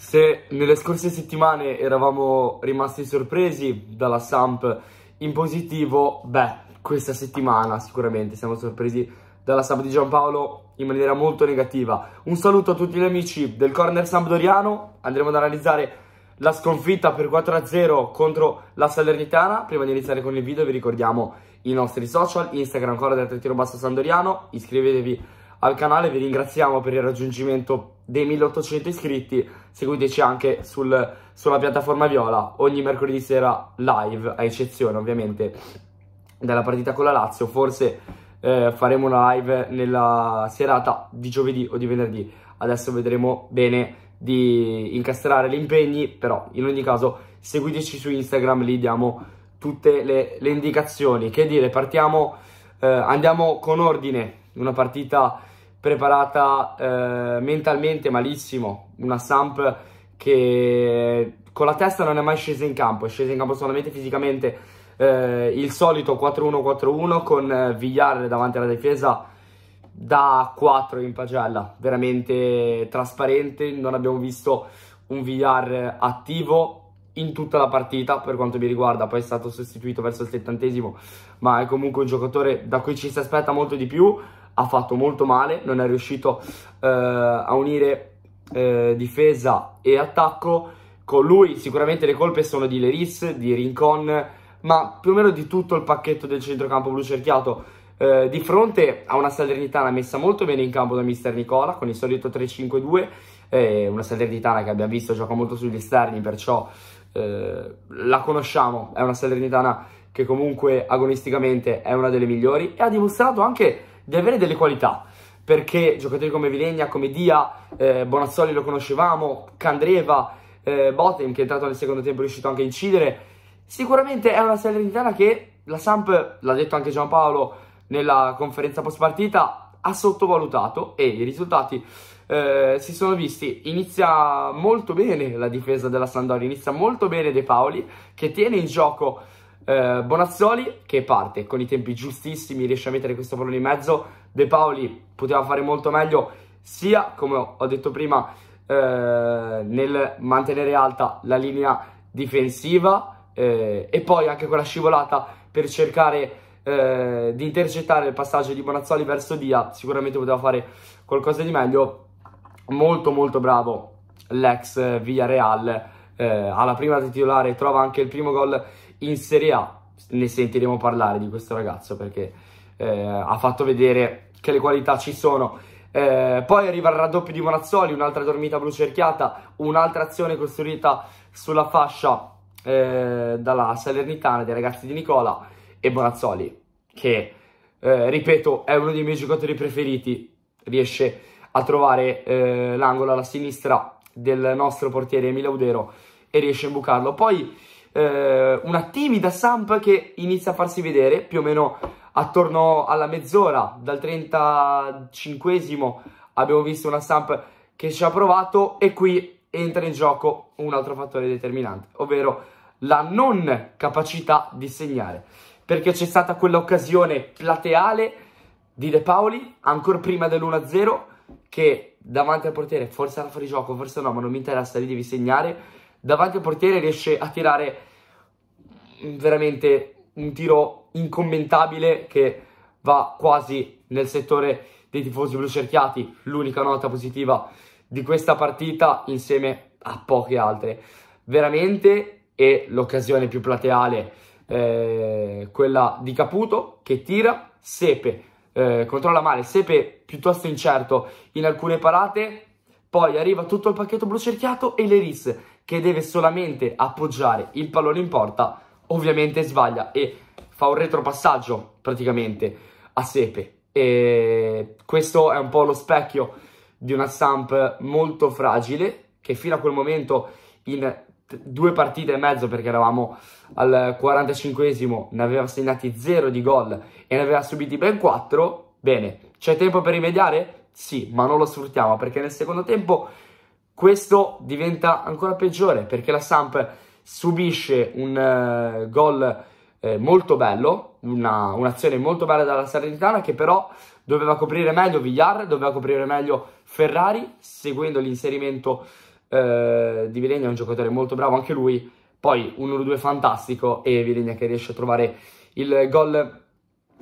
Se nelle scorse settimane eravamo rimasti sorpresi dalla Samp in positivo, beh, questa settimana sicuramente siamo sorpresi dalla Samp di Giampaolo in maniera molto negativa. Un saluto a tutti gli amici del corner Sampdoriano, andremo ad analizzare la sconfitta per 4-0 contro la Salernitana. Prima di iniziare con il video vi ricordiamo i nostri social, Instagram corner-sampdoriano, iscrivetevi al canale, vi ringraziamo per il raggiungimento dei 1800 iscritti, seguiteci anche sul, sulla piattaforma Viola ogni mercoledì sera live, a eccezione ovviamente della partita con la Lazio, forse eh, faremo una live nella serata di giovedì o di venerdì, adesso vedremo bene di incastrare gli impegni, però in ogni caso seguiteci su Instagram, lì diamo tutte le, le indicazioni. Che dire, partiamo, eh, andiamo con ordine, una partita preparata eh, mentalmente malissimo, una Samp che con la testa non è mai scesa in campo, è scesa in campo solamente fisicamente. Eh, il solito 4-1-4-1 con eh, Vigliare davanti alla difesa da 4 in pagella, veramente trasparente, non abbiamo visto un Villar attivo in tutta la partita per quanto mi riguarda, poi è stato sostituito verso il settantesimo, ma è comunque un giocatore da cui ci si aspetta molto di più, ha fatto molto male, non è riuscito eh, a unire eh, difesa e attacco. Con lui sicuramente le colpe sono di Leris, di Rincon, ma più o meno di tutto il pacchetto del centrocampo blu cerchiato. Eh, di fronte a una Salernitana messa molto bene in campo da mister Nicola con il solito 3-5-2, eh, una Salernitana che abbiamo visto gioca molto sugli esterni, perciò eh, la conosciamo, è una Salernitana che comunque agonisticamente è una delle migliori e ha dimostrato anche deve avere delle qualità perché giocatori come Vilegna, come Dia, eh, Bonazzoli lo conoscevamo, Candreva, eh, Botem che è entrato nel secondo tempo è riuscito anche a incidere, sicuramente è una Salernitana che la Samp, l'ha detto anche Giampaolo nella conferenza post partita, ha sottovalutato e i risultati eh, si sono visti. Inizia molto bene la difesa della Sandoria, inizia molto bene De Paoli che tiene in gioco eh, Bonazzoli che parte con i tempi giustissimi, riesce a mettere questo pallone in mezzo. De Paoli poteva fare molto meglio sia, come ho detto prima, eh, nel mantenere alta la linea difensiva eh, e poi anche quella scivolata per cercare eh, di intercettare il passaggio di Bonazzoli verso Dia. Sicuramente poteva fare qualcosa di meglio. Molto molto bravo l'ex Villarreal. Eh, alla prima titolare trova anche il primo gol in Serie A ne sentiremo parlare di questo ragazzo perché eh, ha fatto vedere che le qualità ci sono. Eh, poi arriva il raddoppio di Morazzoli, un'altra dormita blu cerchiata, un'altra azione costruita sulla fascia eh, dalla Salernitana dei ragazzi di Nicola e Morazzoli che, eh, ripeto, è uno dei miei giocatori preferiti, riesce a trovare eh, l'angolo alla sinistra del nostro portiere Emilio Udero e riesce a imbucarlo. Poi eh, una timida Samp che inizia a farsi vedere più o meno attorno alla mezz'ora, dal 35 abbiamo visto una Samp che ci ha provato e qui entra in gioco un altro fattore determinante, ovvero la non capacità di segnare, perché c'è stata quell'occasione plateale di De Paoli, ancora prima dell'1-0, che davanti al portiere, forse era fuori gioco, forse no, ma non mi interessa, lì devi segnare, davanti al portiere riesce a tirare mm, veramente un tiro incommentabile che va quasi nel settore dei tifosi blu cerchiati, l'unica nota positiva di questa partita insieme a poche altre. Veramente è l'occasione più plateale, eh, quella di Caputo che tira, Sepe eh, controlla male, Sepe piuttosto incerto in alcune parate, poi arriva tutto il pacchetto blu cerchiato e Leris che deve solamente appoggiare il pallone in porta, ovviamente sbaglia e fa un retropassaggio praticamente a Sepe. E questo è un po' lo specchio di una stamp molto fragile che fino a quel momento in due partite e mezzo perché eravamo al 45esimo ne aveva segnati 0 di gol e ne aveva subiti ben 4 bene, c'è tempo per rimediare? sì, ma non lo sfruttiamo perché nel secondo tempo questo diventa ancora peggiore perché la Samp subisce un uh, gol eh, molto bello, una, un'azione molto bella dalla Salernitana che però doveva coprire meglio Villar, doveva coprire meglio Ferrari, seguendo l'inserimento eh, di Vilegna, un giocatore molto bravo anche lui, poi un 1-2 fantastico e Vilegna che riesce a trovare il gol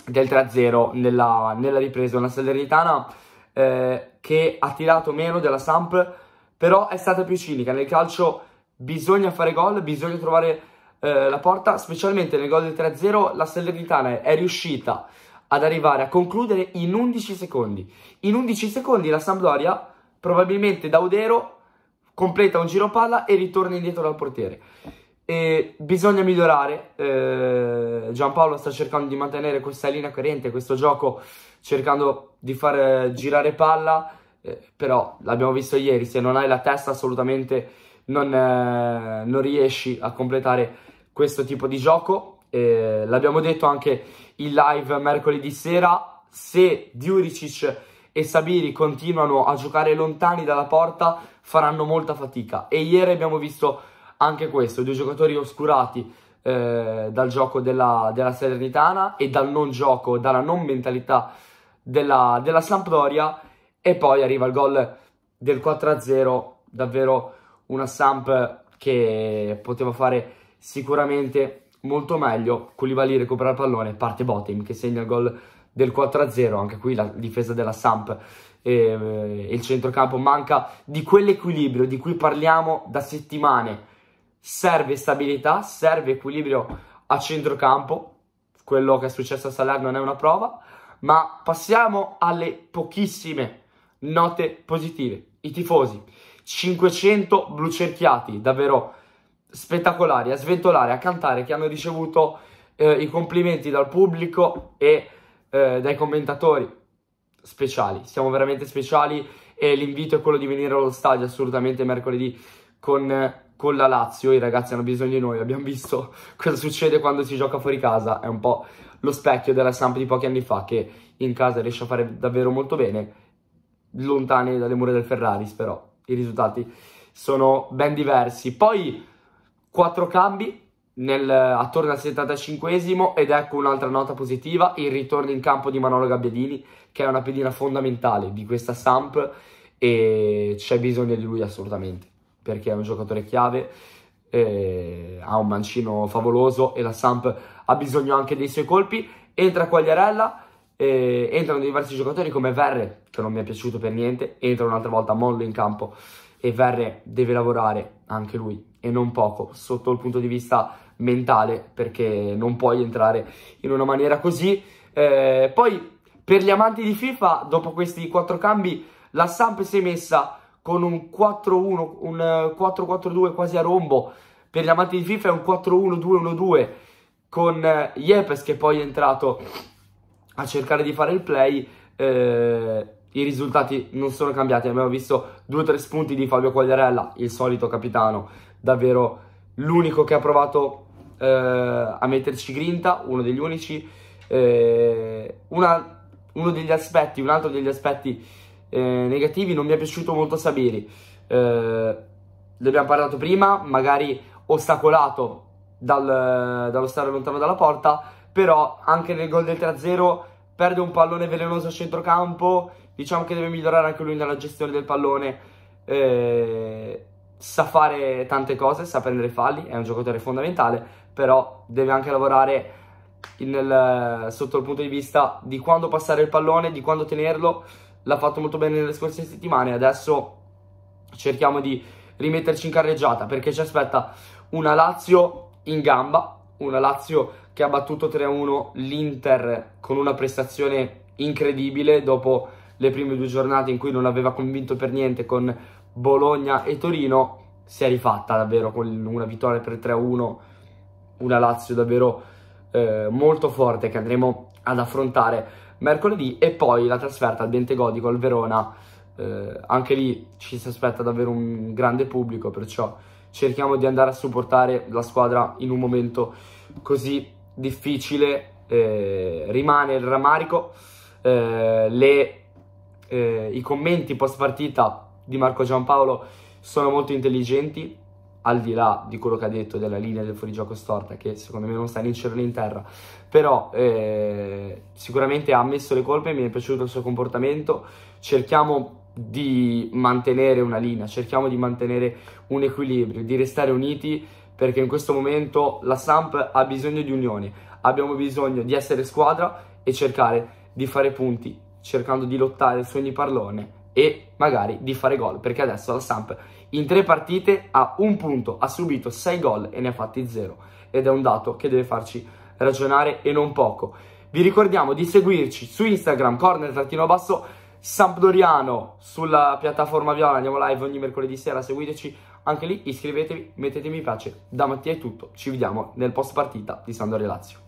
del 3-0 nella, nella ripresa, una Salernitana eh, che ha tirato meno della Samp però è stata più cinica. Nel calcio bisogna fare gol, bisogna trovare eh, la porta, specialmente nel gol del 3-0 la Salernitana è riuscita ad arrivare a concludere in 11 secondi. In 11 secondi la Sampdoria, probabilmente da Udero, completa un giro palla e ritorna indietro dal portiere. E bisogna migliorare, eh, Giampaolo sta cercando di mantenere questa linea coerente, questo gioco, cercando di far eh, girare palla, eh, però l'abbiamo visto ieri, se non hai la testa assolutamente non, eh, non riesci a completare questo tipo di gioco. Eh, l'abbiamo detto anche in live mercoledì sera, se Diuricic e Sabiri continuano a giocare lontani dalla porta faranno molta fatica e ieri abbiamo visto anche questo, due giocatori oscurati eh, dal gioco della, della Salernitana e dal non gioco, dalla non mentalità della, della Sampdoria e poi arriva il gol del 4-0, davvero una Samp che poteva fare sicuramente molto meglio, Koulibaly recupera il pallone, parte Botim che segna il gol del 4-0, anche qui la difesa della Samp e, eh, il centrocampo manca di quell'equilibrio di cui parliamo da settimane. Serve stabilità, serve equilibrio a centrocampo. Quello che è successo a Salerno non è una prova, ma passiamo alle pochissime note positive. I tifosi, 500 blucerchiati, davvero spettacolari, a sventolare, a cantare, che hanno ricevuto eh, i complimenti dal pubblico e eh, dai commentatori. Speciali, siamo veramente speciali e l'invito è quello di venire allo stadio assolutamente mercoledì con, con, la Lazio. I ragazzi hanno bisogno di noi, abbiamo visto cosa succede quando si gioca fuori casa. È un po' lo specchio della Samp di pochi anni fa che in casa riesce a fare davvero molto bene lontani dalle mura del Ferraris, però i risultati sono ben diversi. Poi quattro cambi nel, attorno al 75esimo ed ecco un'altra nota positiva, il ritorno in campo di Manolo Gabbiadini, che è una pedina fondamentale di questa Samp e c'è bisogno di lui assolutamente, perché è un giocatore chiave, eh, ha un mancino favoloso e la Samp ha bisogno anche dei suoi colpi. Entra Quagliarella eh, entrano diversi giocatori come Verre, che non mi è piaciuto per niente, entra un'altra volta Mollo in campo e Verre deve lavorare anche lui e non poco sotto il punto di vista mentale perché non puoi entrare in una maniera così. Eh, poi per gli amanti di FIFA, dopo questi quattro cambi, la Samp si è messa con un 4-1, un 4-4-2 quasi a rombo. Per gli amanti di FIFA è un 4-1-2-1-2 con Yepes che poi è entrato a cercare di fare il play eh, i risultati non sono cambiati. Abbiamo visto due o tre spunti di Fabio Quagliarella, il solito capitano, davvero l'unico che ha provato eh, a metterci grinta, uno degli unici. Eh, una, uno degli aspetti, un altro degli aspetti eh, negativi, non mi è piaciuto molto Sabiri. Eh, ne abbiamo parlato prima, magari ostacolato dal, dallo stare lontano dalla porta però anche nel gol del 3-0 perde un pallone velenoso a centrocampo, diciamo che deve migliorare anche lui nella gestione del pallone, eh, sa fare tante cose, sa prendere falli, è un giocatore fondamentale, però deve anche lavorare nel, sotto il punto di vista di quando passare il pallone, di quando tenerlo, l'ha fatto molto bene nelle scorse settimane, adesso cerchiamo di rimetterci in carreggiata perché ci aspetta una Lazio in gamba, una Lazio che ha battuto 3-1 l'Inter con una prestazione incredibile dopo le prime due giornate in cui non aveva convinto per niente con Bologna e Torino, si è rifatta davvero con una vittoria per 3-1, una Lazio davvero eh, molto forte che andremo ad affrontare mercoledì e poi la trasferta al Dente Godi col Verona, eh, anche lì ci si aspetta davvero un grande pubblico, perciò cerchiamo di andare a supportare la squadra in un momento così difficile, eh, rimane il rammarico, eh, le, eh, i commenti post partita di Marco Giampaolo sono molto intelligenti, al di là di quello che ha detto della linea del fuorigioco storta, che secondo me non sta né in cielo né in terra, però eh, sicuramente ha messo le colpe, mi è piaciuto il suo comportamento, cerchiamo di mantenere una linea, cerchiamo di mantenere un equilibrio, di restare uniti perché in questo momento la Samp ha bisogno di unione, abbiamo bisogno di essere squadra e cercare di fare punti, cercando di lottare su ogni parlone e magari di fare gol, perché adesso la Samp in tre partite ha un punto, ha subito sei gol e ne ha fatti zero ed è un dato che deve farci ragionare e non poco. Vi ricordiamo di seguirci su Instagram corner-basso Sampdoriano sulla piattaforma Viola, andiamo live ogni mercoledì sera, seguiteci anche lì iscrivetevi, mettete mi piace. Da Mattia è tutto, ci vediamo nel post partita di Sampdoria Lazio.